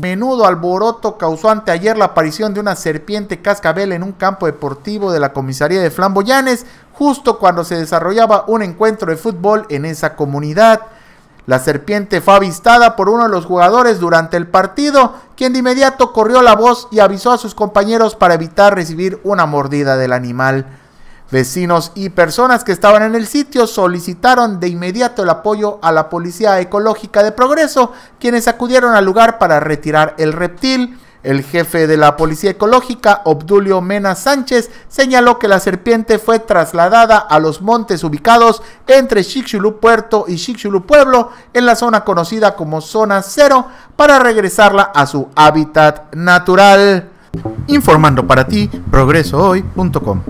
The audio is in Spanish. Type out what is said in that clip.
Menudo alboroto causó anteayer la aparición de una serpiente cascabel en un campo deportivo de la comisaría de Flamboyanes, justo cuando se desarrollaba un encuentro de fútbol en esa comunidad. La serpiente fue avistada por uno de los jugadores durante el partido, quien de inmediato corrió la voz y avisó a sus compañeros para evitar recibir una mordida del animal. Vecinos y personas que estaban en el sitio solicitaron de inmediato el apoyo a la Policía Ecológica de Progreso, quienes acudieron al lugar para retirar el reptil. El jefe de la Policía Ecológica, Obdulio Mena Sánchez, señaló que la serpiente fue trasladada a los montes ubicados entre Xixulú Puerto y Xixulú Pueblo, en la zona conocida como Zona Cero, para regresarla a su hábitat natural. Informando para ti, progresohoy.com.